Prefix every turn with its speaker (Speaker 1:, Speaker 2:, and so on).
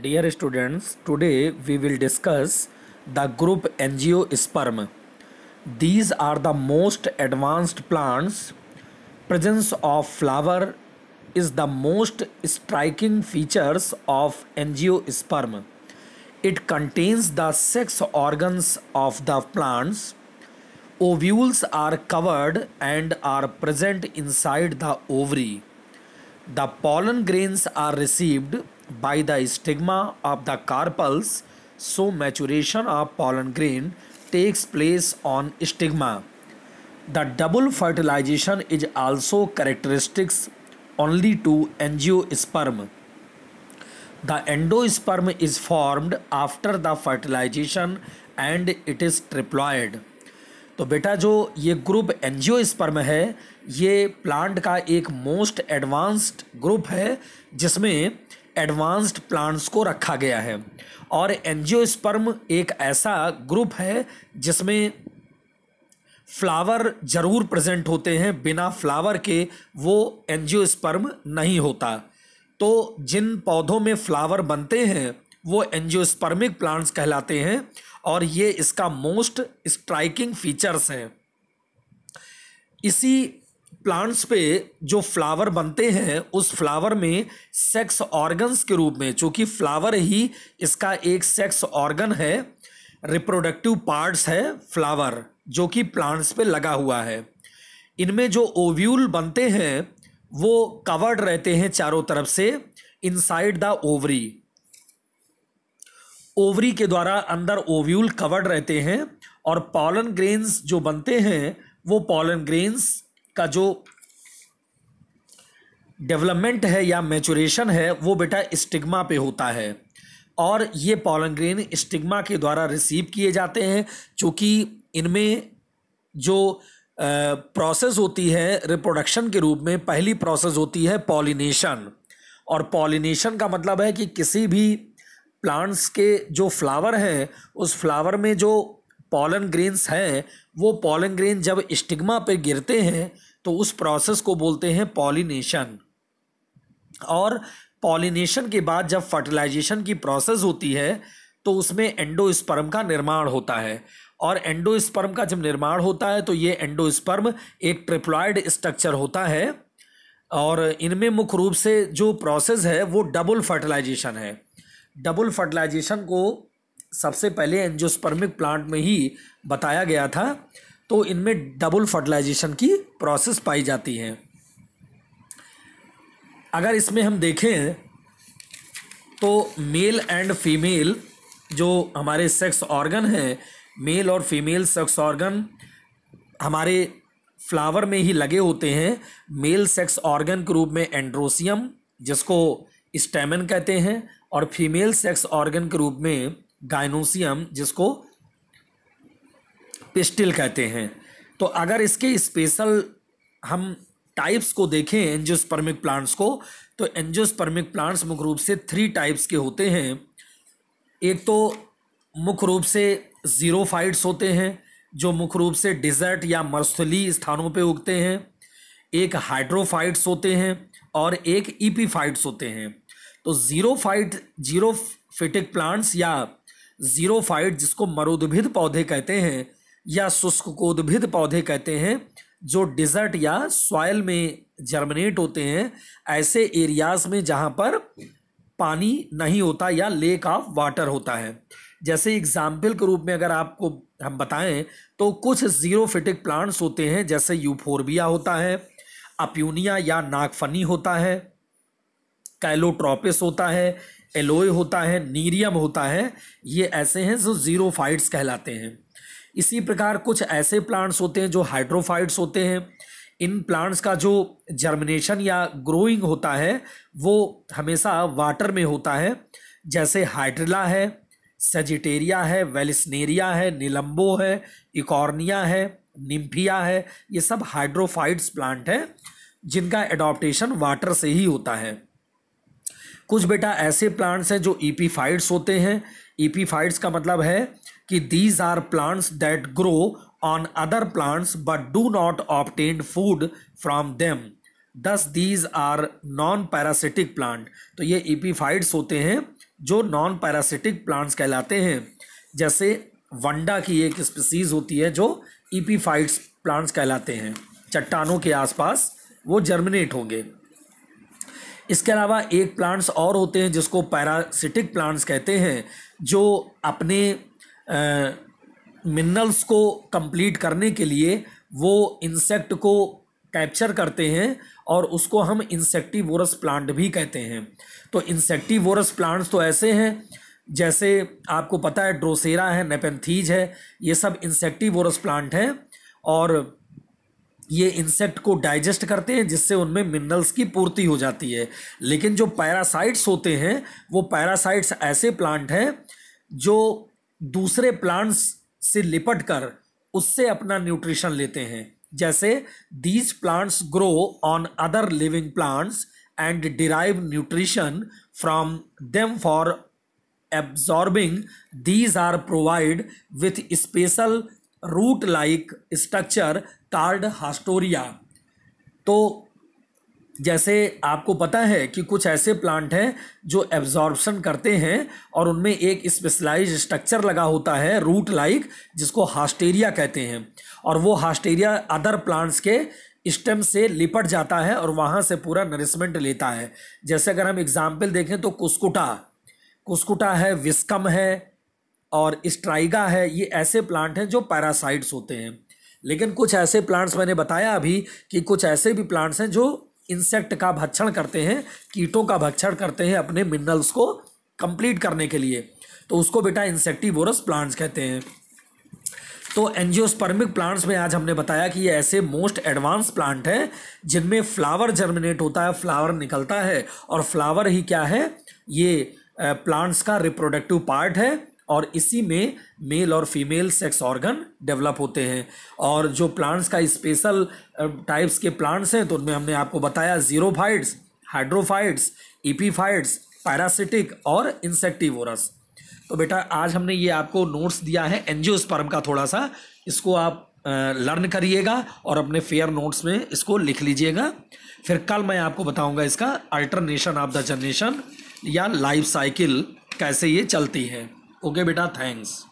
Speaker 1: Dear students, today we will discuss the group Angiosperm. These are the most advanced plants. Presence of flower is the most striking features of Angiosperm. It contains the sex organs of the plants. Ovules are covered and are present inside the ovary the pollen grains are received by the stigma of the carpels, so maturation of pollen grain takes place on stigma. The double fertilization is also characteristic only to angiosperm. The endosperm is formed after the fertilization and it is triploid. तो बेटा जो ये group sperm है ये plant का एक most advanced group है जिसमें एडवांस्ड प्लांट्स को रखा गया है और स्पर्म एक ऐसा ग्रुप है जिसमें फ्लावर जरूर प्रेजेंट होते हैं बिना फ्लावर के वो स्पर्म नहीं होता तो जिन पौधों में फ्लावर बनते हैं वो एनजियोस्पर्मिक प्लांट्स कहलाते हैं और ये इसका मोस्ट स्ट्राइकिंग फीचर्स हैं इसी प्लांट्स पे जो फ्लावर बनते हैं उस फ्लावर में सेक्स ऑर्गन्स के रूप में चूँकि फ्लावर ही इसका एक सेक्स ऑर्गन है रिप्रोडक्टिव पार्ट्स है फ्लावर जो कि प्लांट्स पे लगा हुआ है इनमें जो ओव्यूल बनते हैं वो कवर्ड रहते हैं चारों तरफ से इनसाइड द ओवरी ओवरी के द्वारा अंदर ओव्यूल कवर्ड रहते हैं और पॉलन ग्रेन्स जो बनते हैं वो पॉलन ग्रेन्स का जो डेवलपमेंट है या मेचोरेशन है वो बेटा स्टिग्मा पे होता है और ये पॉलन ग्रेन स्टिग्मा के द्वारा रिसीव किए जाते हैं चूँकि इनमें जो प्रोसेस होती है रिप्रोडक्शन के रूप में पहली प्रोसेस होती है पॉलिनेशन और पॉलिनेशन का मतलब है कि किसी भी प्लांट्स के जो फ्लावर हैं उस फ्लावर में जो पॉलन ग्रेन्स हैं वो पॉलन ग्रेन जब स्टिग्मा पे गिरते हैं तो उस प्रोसेस को बोलते हैं पॉलिनेशन और पॉलिनेशन के बाद जब फर्टिलाइजेशन की प्रोसेस होती है तो उसमें एंडोस्पर्म का निर्माण होता है और एंडोस्पर्म का जब निर्माण होता है तो ये एंडोस्पर्म एक ट्रिप्लॉयड स्ट्रक्चर होता है और इनमें मुख्य रूप से जो प्रोसेस है वो डबल फर्टिलाइजेशन है डबल फर्टिलाइजेशन को सबसे पहले एंजियोस्पर्मिक प्लांट में ही बताया गया था तो इनमें डबल फर्टिलाइजेशन की प्रोसेस पाई जाती है अगर इसमें हम देखें तो मेल एंड फीमेल जो हमारे सेक्स ऑर्गन हैं मेल और फीमेल सेक्स ऑर्गन हमारे फ्लावर में ही लगे होते हैं मेल सेक्स ऑर्गन के रूप में एंड्रोसियम जिसको स्टेमन कहते हैं और फीमेल सेक्स ऑर्गन के रूप में गाइनोसियम जिसको पिस्टिल कहते हैं तो अगर इसके स्पेशल हम टाइप्स को देखें एंजियोस्पर्मिक प्लांट्स को तो एंजियोस्पर्मिक प्लांट्स मुख्य रूप से थ्री टाइप्स के होते हैं एक तो मुख्य रूप से जीरोफाइट्स होते हैं जो मुख्य रूप से डिजर्ट या मरसली स्थानों पे उगते हैं एक हाइड्रोफाइट्स होते हैं और एक ईपीफाइट्स होते हैं तो xerophyte xerophytic plants या जीरो फाइट जिसको मरुद्भिद पौधे कहते हैं या उद्भिद पौधे कहते हैं जो डिजर्ट या सॉयल में जर्मिनेट होते हैं ऐसे एरियाज में जहाँ पर पानी नहीं होता या लेक ऑफ वाटर होता है जैसे एग्जाम्पल के रूप में अगर आपको हम बताएं तो कुछ जीरो फिटिक प्लांट्स होते हैं जैसे यूफोरबिया होता है अप्यूनिया या नागफनी होता है कैलोट्रॉपिस होता है एलोए होता है नीरियम होता है ये ऐसे हैं जो ज़ीरो फाइट्स कहलाते हैं इसी प्रकार कुछ ऐसे प्लांट्स होते हैं जो हाइड्रोफाइट्स होते हैं इन प्लांट्स का जो जर्मिनेशन या ग्रोइंग होता है वो हमेशा वाटर में होता है जैसे हाइड्रिला है सेजिटेरिया है वेलिसनेरिया है नीलम्बो है इकॉर्निया है निम्फिया है ये सब हाइड्रोफाइट्स प्लांट हैं जिनका एडॉप्टेशन वाटर से ही होता है कुछ बेटा ऐसे प्लांट्स हैं जो ईपीफाइड्स e होते हैं ईपीफाइड्स e का मतलब है कि these are plants that grow on other plants but do not obtain food from them thus these are non parasitic plant तो ये ईपीफाइड्स e होते हैं जो नॉन पैरासिटिक प्लांट्स कहलाते हैं जैसे वंडा की एक स्पीसीज होती है जो ईपीफाइड्स प्लांट्स कहलाते हैं चट्टानों के आसपास वो जर्मिनेट होंगे इसके अलावा एक प्लांट्स और होते हैं जिसको पैरासिटिक प्लांट्स कहते हैं जो अपने मिनरल्स को कंप्लीट करने के लिए वो इंसेक्ट को कैप्चर करते हैं और उसको हम इंसेक्टिवोरस प्लांट भी कहते हैं तो इंसेक्टिवोरस प्लांट्स तो ऐसे हैं जैसे आपको पता है ड्रोसेरा है नेपेंथीज है ये सब इंसेक्टिवोरस प्लांट हैं और ये इंसेक्ट को डाइजेस्ट करते हैं जिससे उनमें मिनरल्स की पूर्ति हो जाती है लेकिन जो पैरासाइट्स होते हैं वो पैरासाइट्स ऐसे प्लांट हैं जो दूसरे प्लांट्स से लिपट कर उससे अपना न्यूट्रिशन लेते हैं जैसे these plants grow on other living plants and derive nutrition from them for absorbing these are provide with special root like structure called haustoria तो जैसे आपको पता है कि कुछ ऐसे प्लांट हैं जो एब्जॉर्बसन करते हैं और उनमें एक स्पेशलाइज स्ट्रक्चर लगा होता है रूट लाइक जिसको हास्टेरिया कहते हैं और वो हास्टेरिया अदर प्लांट्स के स्टेम से लिपट जाता है और वहाँ से पूरा नरिशमेंट लेता है जैसे अगर हम एग्ज़ाम्पल देखें तो कुस्कुटा कुस्कुटा है विस्कम है और स्ट्राइगा है ये ऐसे प्लांट हैं जो पैरासाइट्स होते हैं लेकिन कुछ ऐसे प्लांट्स मैंने बताया अभी कि कुछ ऐसे भी प्लांट्स हैं जो इंसेक्ट का भक्षण करते हैं कीटों का भक्षण करते हैं अपने मिनरल्स को कंप्लीट करने के लिए तो उसको बेटा इंसेक्टिवोरस प्लांट्स कहते हैं तो एनजियोस्पर्मिक प्लांट्स में आज हमने बताया कि ये ऐसे मोस्ट एडवांस प्लांट हैं जिनमें फ्लावर जर्मिनेट होता है फ्लावर निकलता है और फ्लावर ही क्या है ये प्लांट्स का रिप्रोडक्टिव पार्ट है और इसी में मेल और फीमेल सेक्स ऑर्गन डेवलप होते हैं और जो प्लांट्स का स्पेशल टाइप्स के प्लांट्स हैं तो उनमें हमने आपको बताया जीरोफाइड्स हाइड्रोफाइट्स इपीफाइट्स पैरासिटिक और इंसेक्टिवोरस तो बेटा आज हमने ये आपको नोट्स दिया है स्पर्म का थोड़ा सा इसको आप लर्न करिएगा और अपने फेयर नोट्स में इसको लिख लीजिएगा फिर कल मैं आपको बताऊंगा इसका अल्टरनेशन ऑफ द जनरेशन या लाइफ साइकिल कैसे ये चलती है ओके बेटा थैंक्स